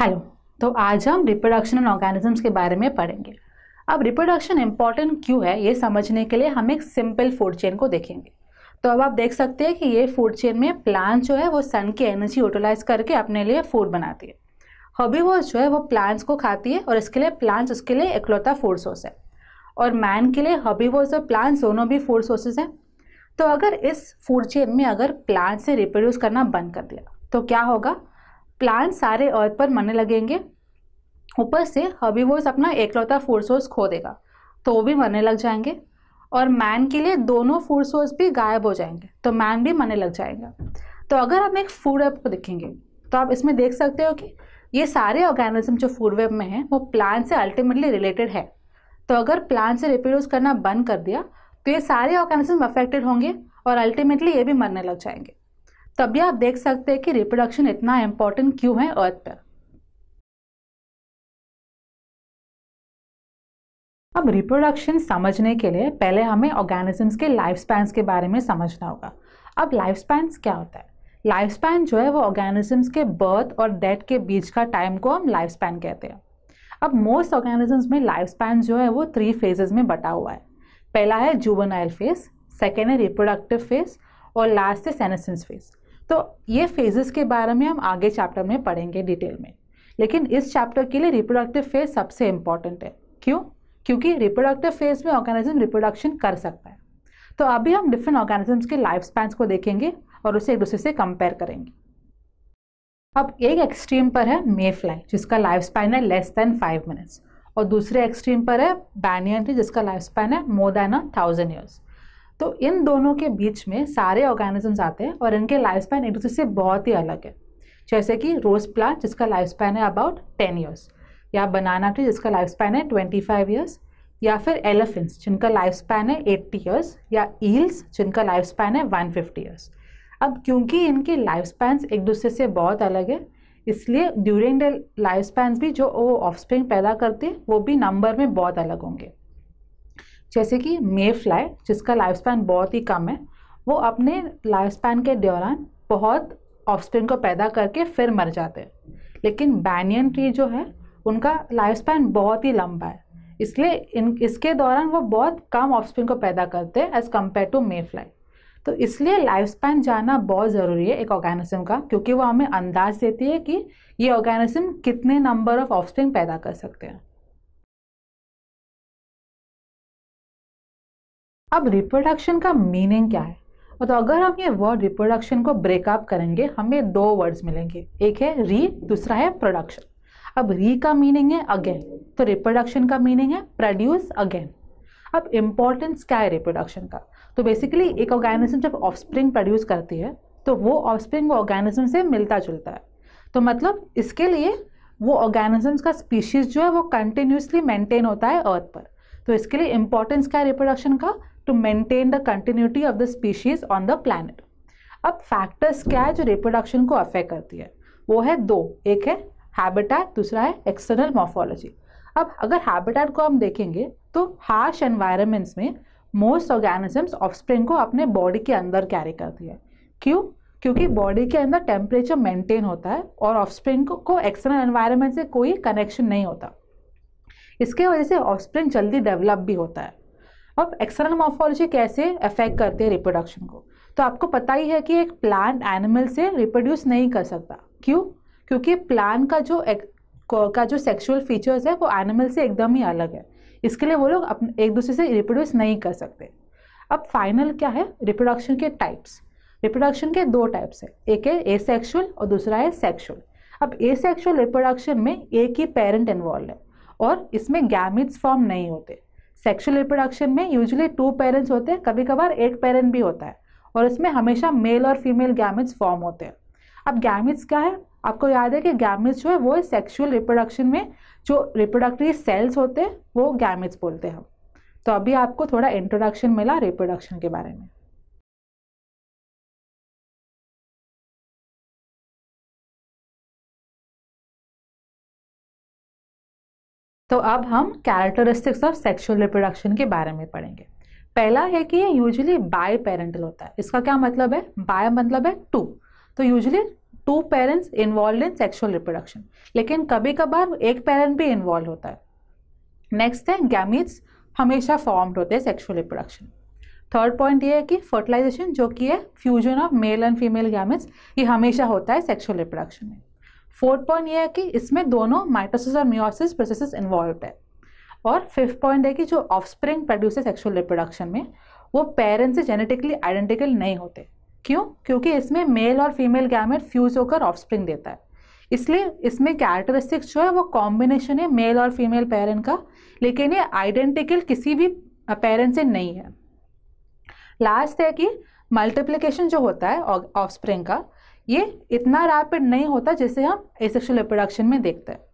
hello तो आज हम रिप्रोडक्शन एंड ऑर्गेनिजम्स के बारे में पढ़ेंगे अब रिप्रोडक्शन इम्पॉर्टेंट क्यों है ये समझने के लिए हम एक सिंपल फूड चेन को देखेंगे तो अब आप देख सकते हैं कि ये फूड चेन में प्लांट जो है वो सन की एनर्जी यूटिलाइज करके अपने लिए फूड बनाती है हॉबीवोस जो है वो प्लांट्स को खाती है और इसके लिए प्लांट्स उसके लिए इकलौता फूड सोर्स है और मैन के लिए हॉबीवोस और प्लांट्स दोनों भी फूड सोर्सेज हैं तो अगर इस फूड चेन में अगर प्लांट्स से रिप्रोड्यूस करना बंद कर दिया तो क्या होगा प्लांट सारे अर्थ पर मरने लगेंगे ऊपर से हबीवर्स अपना एकलौता फूड सोर्स खो देगा तो वो भी मरने लग जाएंगे और मैन के लिए दोनों फूड सोर्स भी गायब हो जाएंगे तो मैन भी मरने लग जाएगा तो अगर हम एक फूड वेब को देखेंगे तो आप इसमें देख सकते हो कि ये सारे ऑर्गेनिज्म जो फूड वेब में हैं वो प्लांट से अल्टीमेटली रिलेटेड है तो अगर प्लांट से रिप्रोड्यूस करना बंद कर दिया तो ये सारे ऑर्गेनिज्म अफेक्टेड होंगे और अल्टीमेटली ये भी मरने लग जाएंगे तब भी आप देख सकते हैं कि रिप्रोडक्शन इतना इंपॉर्टेंट क्यों है अर्थ पर अब रिप्रोडक्शन समझने के लिए पहले हमें ऑर्गेनिजम्स के लाइफ स्पैंस के बारे में समझना होगा अब लाइफ स्पैंस क्या होता है लाइफ स्पैन जो है वो ऑर्गेनिजम्स के बर्थ और डेथ के बीच का टाइम को हम लाइफ स्पैन कहते हैं अब मोस्ट ऑर्गेनिजम्स में लाइफ स्पैन जो है वो थ्री फेजेस में बटा हुआ है पहला है जुबनाइल फेज सेकेंड है रिप्रोडक्टिव फेज और लास्ट है सेनेसेंस फेज तो ये फेजेस के बारे में हम आगे चैप्टर में पढ़ेंगे डिटेल में लेकिन इस चैप्टर के लिए रिप्रोडक्टिव फेज सबसे इम्पॉर्टेंट है क्यों क्योंकि रिप्रोडक्टिव फेज में ऑर्गेनिज्म रिप्रोडक्शन कर सकता है तो अभी हम डिफरेंट ऑर्गेनिजम्स के लाइफ स्पैंस को देखेंगे और उसे एक दूसरे से कंपेयर करेंगे अब एक एक्सट्रीम पर है फ्लाई जिसका लाइफ स्पैन है लेस देन फाइव मिनट्स और दूसरे एक्सट्रीम पर है बैनियन ट्री जिसका लाइफ स्पैन है more than a thousand years तो इन दोनों के बीच में सारे ऑर्गेनिजम्स आते हैं और इनके लाइफ स्पैन एक दूसरे से बहुत ही अलग है जैसे कि रोज़ प्लांट जिसका लाइफ स्पैन है अबाउट टेन ईयर्स या बनाना ट्री जिसका लाइफ स्पैन है ट्वेंटी फाइव ईयर्स या फिर एलिफेंट्स जिनका लाइफ स्पैन है एट्टी ईयर्स या ईल्स जिनका लाइफ स्पैन है वन फिफ्टी ईयर्स अब क्योंकि इनके लाइफ स्पैन्स एक दूसरे से बहुत अलग है इसलिए ड्यूरिंग द लाइफ स्पैन्स भी जो वो ऑफ पैदा करते हैं वो भी नंबर में बहुत अलग होंगे जैसे कि मे फ्लाई जिसका लाइफ स्पैन बहुत ही कम है वो अपने लाइफ स्पैन के दौरान बहुत ऑफस्प्रिंग को पैदा करके फिर मर जाते हैं लेकिन बैनियन ट्री जो है उनका लाइफ स्पैन बहुत ही लंबा है इसलिए इन इसके दौरान वो बहुत कम ऑफस्प्रिंग को पैदा करते हैं as compare to mayfly तो इसलिए लाइफ स्पैन जाना बहुत ज़रूरी है एक ऑर्गेनिज्म का क्योंकि वो हमें अंदाज देती है कि ये ऑर्गेनिज्म कितने नंबर ऑफ ऑफस्प्रिंग पैदा कर सकते हैं अब रिप्रोडक्शन का मीनिंग क्या है तो अगर हम ये वर्ड रिप्रोडक्शन को ब्रेकअप करेंगे हमें दो वर्ड्स मिलेंगे एक है री दूसरा है प्रोडक्शन अब री का मीनिंग है अगेन तो रिप्रोडक्शन का मीनिंग है प्रोड्यूस अगेन अब इम्पॉर्टेंस क्या है रिप्रोडक्शन का तो बेसिकली एक ऑर्गेनिज्म जब ऑफस्प्रिंग प्रोड्यूस करती है तो वो ऑफस्प्रिंग ऑर्गेनिज्म से मिलता जुलता है तो मतलब इसके लिए वो ऑर्गेनिजम्स का स्पीशीज जो है वो कंटिन्यूसली मेंटेन होता है अर्थ पर तो इसके लिए इम्पोर्टेंस क्या है रिप्रोडक्शन का to maintain the continuity of the species on the planet अब फैक्टर्स क्या है जो रिप्रोडक्शन को अफेक्ट करती है वो है दो एक है हैबिटेट दूसरा है एक्सटर्नल मॉर्फोलॉजी अब अगर हैबिटेट को हम देखेंगे तो हार्श एनवायरमेंट्स में मोस्ट ऑर्गेनिजम्स ऑफस्प्रिंग को अपने बॉडी के अंदर कैरी करती है क्यों क्योंकि बॉडी के अंदर टेम्परेचर मेंटेन होता है और ऑफस्प्रिंग को, को एक्सटर्नल एनवायरनमेंट से कोई कनेक्शन नहीं होता इसके वजह से ऑफस्प्रिंग जल्दी डेवलप भी होता है अब एक्सटर्नल मॉर्फोलॉजी कैसे अफेक्ट करते हैं रिप्रोडक्शन को तो आपको पता ही है कि एक प्लांट एनिमल से रिप्रोड्यूस नहीं कर सकता क्यों क्योंकि प्लांट का जो एक, का जो सेक्सुअल फीचर्स है वो एनिमल से एकदम ही अलग है इसके लिए वो लोग अपने एक दूसरे से रिप्रोड्यूस नहीं कर सकते अब फाइनल क्या है रिप्रोडक्शन के टाइप्स रिप्रोडक्शन के दो टाइप्स है एक है ए सेक्शुअल और दूसरा है सेक्शुअल अब ए सेक्शुअल रिप्रोडक्शन में एक ही पेरेंट इन्वॉल्व है और इसमें गैमिट्स फॉर्म नहीं होते सेक्सुअल रिप्रोडक्शन में यूजली टू पेरेंट्स होते हैं कभी कभार एक पेरेंट भी होता है और इसमें हमेशा मेल और फीमेल गैमिट्स फॉर्म होते हैं अब गैमिट्स क्या है आपको याद है कि गैमिट्स जो है वो सेक्सुअल रिप्रोडक्शन में जो रिप्रोडक्टिव सेल्स होते हैं वो गैमिट्स बोलते हैं हम तो अभी आपको थोड़ा इंट्रोडक्शन मिला रिप्रोडक्शन के बारे में तो अब हम कैरेक्टरिस्टिक्स ऑफ सेक्सुअल रिप्रोडक्शन के बारे में पढ़ेंगे पहला है कि ये यूजली बाय पेरेंटल होता है इसका क्या मतलब है बाय मतलब है टू तो usually two parents involve in sexual reproduction लेकिन कभी कभार एक पेरेंट भी इन्वॉल्व होता है नेक्स्ट है गैमिट्स हमेशा फॉर्म्ड होते हैं सेक्सुअल रिप्रोडक्शन थर्ड पॉइंट ये है कि फर्टिलाइजेशन जो कि है fusion of male and female gametes ये हमेशा होता है सेक्सुअल रिप्रोडक्शन में फोर्थ पॉइंट ये है कि इसमें दोनों माइटोसिस और मियोसिस प्रोसेसेस इन्वॉल्व है और फिफ्थ पॉइंट है कि जो ऑफस्प्रिंग प्रोड्यूस है सेक्शुअल रिप्रोडक्शन में वो पेरेंट्स से जेनेटिकली आइडेंटिकल नहीं होते क्यों क्योंकि इसमें मेल और फीमेल गैमेट फ्यूज होकर ऑफस्प्रिंग देता है इसलिए इसमें कैरेक्टरिस्टिक्स जो है वो कॉम्बिनेशन है मेल और फीमेल पेरेंट का लेकिन ये आइडेंटिकल किसी भी पेरेंट से नहीं है लास्ट है कि मल्टीप्लिकेशन जो होता है ऑफस्प्रिंग का ये इतना रैपिड नहीं होता जैसे हम एसेक्शुअल रिप्रोडक्शन में देखते हैं